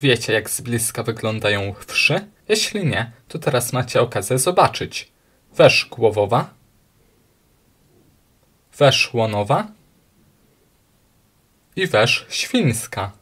Wiecie, jak z bliska wyglądają wszy? Jeśli nie, to teraz macie okazję zobaczyć. Wesz głowowa, wesz łonowa i wesz świńska.